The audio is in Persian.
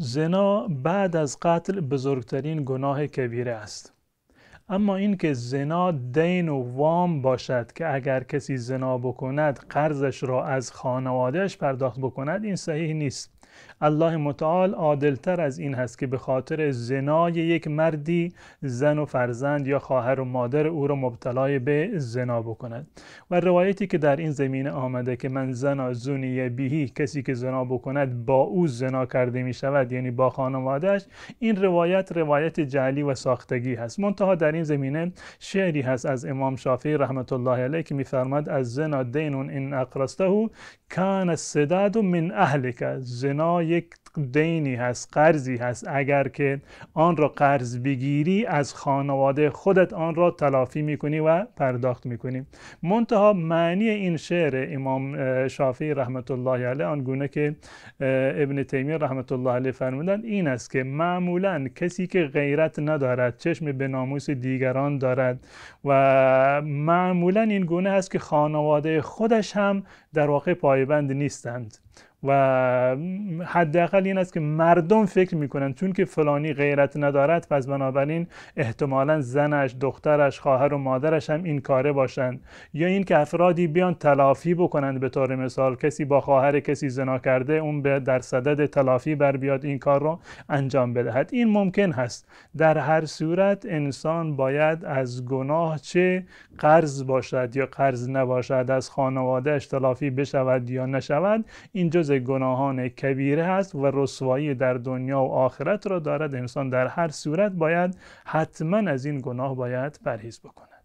زنا بعد از قتل بزرگترین گناه کبیره است اما اینکه زنا دین و وام باشد که اگر کسی زنا بکند قرضش را از خانوادهش پرداخت بکند این صحیح نیست الله متعال تر از این هست که به خاطر زنای یک مردی زن و فرزند یا خواهر و مادر او را مبتلای به زنا بکند و روایتی که در این زمینه آمده که من زنا زونی بیهی کسی که زنا بکند با او زنا کرده می شود یعنی با خانوادهش این روایت روایت جعلی و ساختگی هست منتها در زمینه شعری هست از امام شافعی رحمت الله علیه که میفرماد از زنا دینون این اقرسته کان السداد من اهلک زنا یک دینی هست قرضی هست اگر که آن را قرض بگیری از خانواده خودت آن را تلافی میکنی و پرداخت میکنی منتها معنی این شعر امام شافعی رحمت الله علیه گونه که ابن تیمیه رحمت الله علیه فرمودند این است که معمولا کسی که غیرت ندارد چشم به ناموس دی دیگران دارد و معمولا این گونه است که خانواده خودش هم در واقع پایبند نیستند و حداقل این است که مردم فکر میکنن چون که فلانی غیرت ندارد پس بنابراین احتمالا زنش دخترش خواهر و مادرش هم این کاره باشند یا این که افرادی بیان تلافی بکنند به طور مثال کسی با خواهر کسی زنا کرده اون به در صدد تلافی بر بیاد این کار رو انجام بدهد این ممکن هست در هر صورت انسان باید از گناه چه قرض باشد یا قرض نباشد از خانواده تلافی بشود یا نشود این این جز گناهان کبیره است و رسوایی در دنیا و آخرت را دارد انسان در هر صورت باید حتما از این گناه باید پرهیز بکند